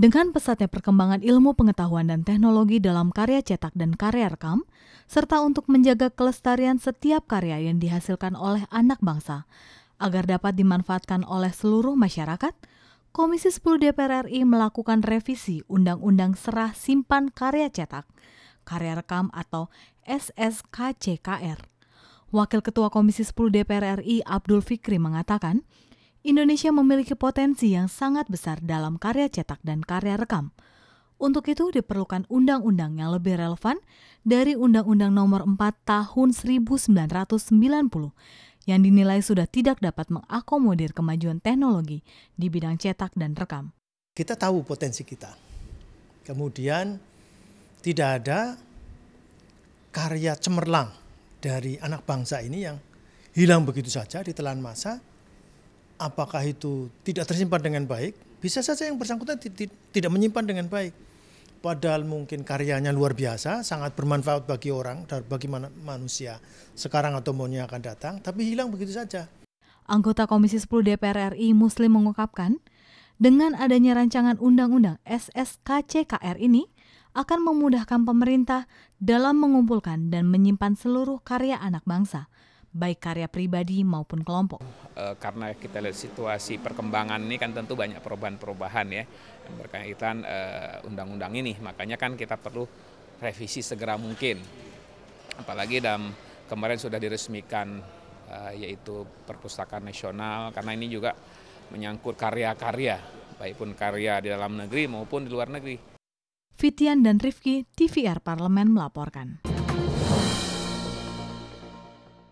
Dengan pesatnya perkembangan ilmu pengetahuan dan teknologi dalam karya cetak dan karya rekam, serta untuk menjaga kelestarian setiap karya yang dihasilkan oleh anak bangsa, agar dapat dimanfaatkan oleh seluruh masyarakat, Komisi 10 DPR RI melakukan revisi Undang-Undang Serah Simpan Karya Cetak, Karya Rekam atau SSKCKR. Wakil Ketua Komisi 10 DPR RI Abdul Fikri mengatakan, Indonesia memiliki potensi yang sangat besar dalam karya cetak dan karya rekam. Untuk itu diperlukan undang-undang yang lebih relevan dari Undang-Undang Nomor 4 Tahun 1990 yang dinilai sudah tidak dapat mengakomodir kemajuan teknologi di bidang cetak dan rekam. Kita tahu potensi kita. Kemudian tidak ada karya cemerlang dari anak bangsa ini yang hilang begitu saja ditelan masa, apakah itu tidak tersimpan dengan baik? Bisa saja yang bersangkutan tidak menyimpan dengan baik. Padahal mungkin karyanya luar biasa, sangat bermanfaat bagi orang dan bagi manusia sekarang atau maunya akan datang, tapi hilang begitu saja. Anggota Komisi 10 DPR RI Muslim mengungkapkan, dengan adanya rancangan undang-undang SSKCKR ini, akan memudahkan pemerintah dalam mengumpulkan dan menyimpan seluruh karya anak bangsa, baik karya pribadi maupun kelompok. Eh, karena kita lihat situasi perkembangan ini kan tentu banyak perubahan-perubahan ya yang berkaitan eh, undang-undang ini, makanya kan kita perlu revisi segera mungkin. Apalagi dalam kemarin sudah diresmikan eh, yaitu perpustakaan nasional karena ini juga menyangkut karya-karya baik pun karya di dalam negeri maupun di luar negeri. Fitian dan Rifki, TVR Parlemen melaporkan.